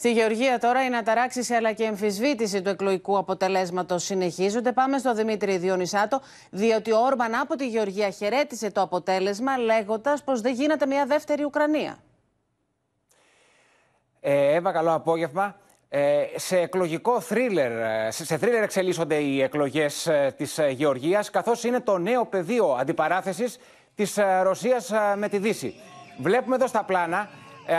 Στη Γεωργία τώρα η αναταράξηση αλλά και η εμφισβήτηση του εκλογικού αποτελέσματος συνεχίζονται. Πάμε στο Δημήτρη Διονυσάτο, διότι ο Όρμπαν από τη Γεωργία χαιρέτησε το αποτέλεσμα, λέγοντας πως δεν γίνεται μια δεύτερη Ουκρανία. Ε, Εύα, καλό απόγευμα. Ε, σε εκλογικό θρίλερ, ε, σε θρίλερ εξελίσσονται οι εκλογές ε, της ε, Γεωργίας, καθώς είναι το νέο πεδίο αντιπαράθεσης της Ρωσίας με τη Δύση. Βλέπουμε εδώ στα πλάνα ε,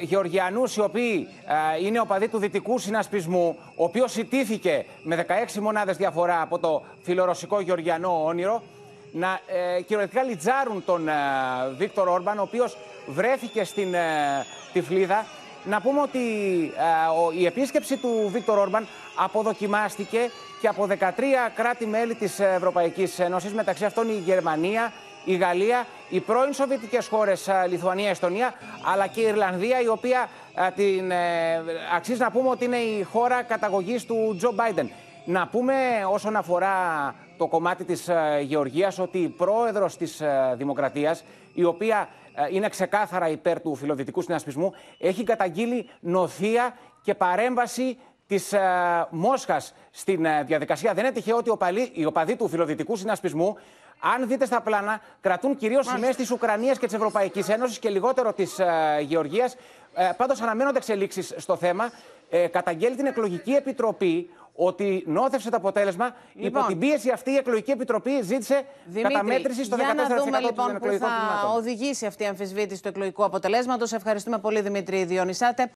Γεωργιανούς, οι οποίοι ε, είναι οπαδοί του δυτικού συνασπισμού, ο οποίος ιτήθηκε με 16 μονάδες διαφορά από το φιλορωσικό Γεωργιανό όνειρο, να ε, κυριολεκτικά λιτζάρουν τον ε, Βίκτορ Όρμπαν, ο οποίος βρέθηκε στην ε, Τυφλίδα. Να πούμε ότι ε, η επίσκεψη του Βίκτορ Όρμπαν αποδοκιμάστηκε και από 13 κράτη-μέλη της Ευρωπαϊκής Ένωσης, μεταξύ αυτών η Γερμανία, η Γαλλία, οι πρώην Σοβιετικές χώρες Λιθουανία, Εστονία, αλλά και η Ιρλανδία, η οποία την, ε, αξίζει να πούμε ότι είναι η χώρα καταγωγής του Τζο Μπάιντεν. Να πούμε όσον αφορά το κομμάτι της ε, Γεωργίας ότι η πρόεδρος της ε, Δημοκρατίας, η οποία είναι ξεκάθαρα υπέρ του φιλοδυτικού συνασπισμού, έχει καταγγείλει νοθεία και παρέμβαση της ε, Μόσχας στην ε, διαδικασία. Δεν είναι τυχαίο ότι οι οπαδοί του φιλοδυτικού συνασπισμού, αν δείτε στα πλάνα, κρατούν κυρίως σημαίες της Ουκρανίας και της Ευρωπαϊκής Ένωσης και λιγότερο της ε, Γεωργίας. Πάντως, αναμένονται εξελίξεις στο θέμα. Καταγγέλει την εκλογική επιτροπή ότι νόθευσε το αποτέλεσμα. Λοιπόν, υπό την πίεση αυτή, η εκλογική επιτροπή ζήτησε Δημήτρη, καταμέτρηση στο 14% Για να δούμε λοιπόν, των που θα οδηγήσει αυτή η αμφισβήτηση του εκλογικού Ευχαριστούμε πολύ, Δημήτρη Διονυσάτε.